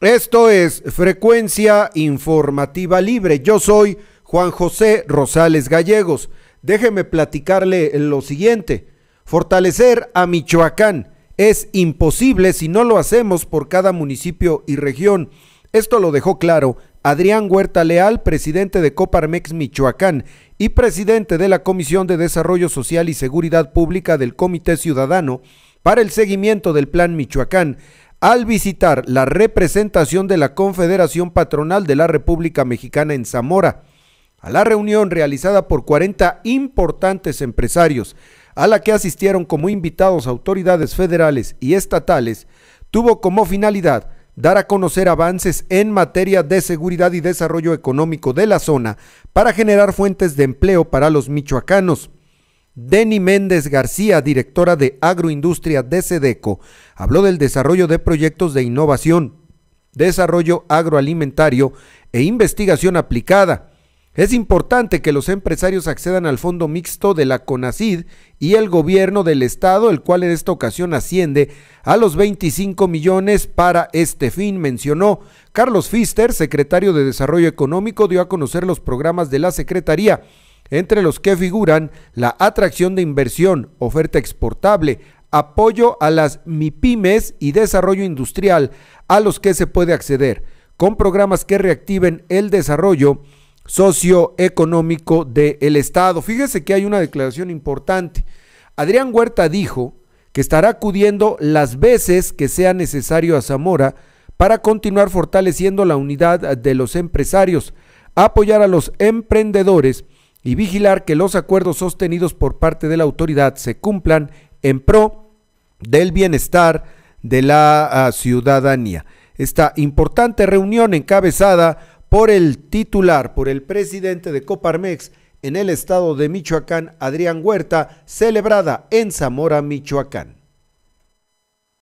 Esto es Frecuencia Informativa Libre. Yo soy Juan José Rosales Gallegos. Déjeme platicarle lo siguiente. Fortalecer a Michoacán es imposible si no lo hacemos por cada municipio y región. Esto lo dejó claro Adrián Huerta Leal, presidente de Coparmex Michoacán y presidente de la Comisión de Desarrollo Social y Seguridad Pública del Comité Ciudadano para el seguimiento del Plan Michoacán, al visitar la representación de la Confederación Patronal de la República Mexicana en Zamora, a la reunión realizada por 40 importantes empresarios, a la que asistieron como invitados autoridades federales y estatales, tuvo como finalidad dar a conocer avances en materia de seguridad y desarrollo económico de la zona para generar fuentes de empleo para los michoacanos Denny Méndez García, directora de Agroindustria de Sedeco, habló del desarrollo de proyectos de innovación, desarrollo agroalimentario e investigación aplicada. Es importante que los empresarios accedan al fondo mixto de la CONACID y el gobierno del estado, el cual en esta ocasión asciende a los 25 millones para este fin, mencionó. Carlos Fister, secretario de Desarrollo Económico, dio a conocer los programas de la Secretaría entre los que figuran la atracción de inversión, oferta exportable, apoyo a las MIPIMES y desarrollo industrial a los que se puede acceder, con programas que reactiven el desarrollo socioeconómico del Estado. Fíjese que hay una declaración importante. Adrián Huerta dijo que estará acudiendo las veces que sea necesario a Zamora para continuar fortaleciendo la unidad de los empresarios, apoyar a los emprendedores y vigilar que los acuerdos sostenidos por parte de la autoridad se cumplan en pro del bienestar de la ah, ciudadanía. Esta importante reunión encabezada por el titular, por el presidente de Coparmex en el estado de Michoacán, Adrián Huerta, celebrada en Zamora, Michoacán.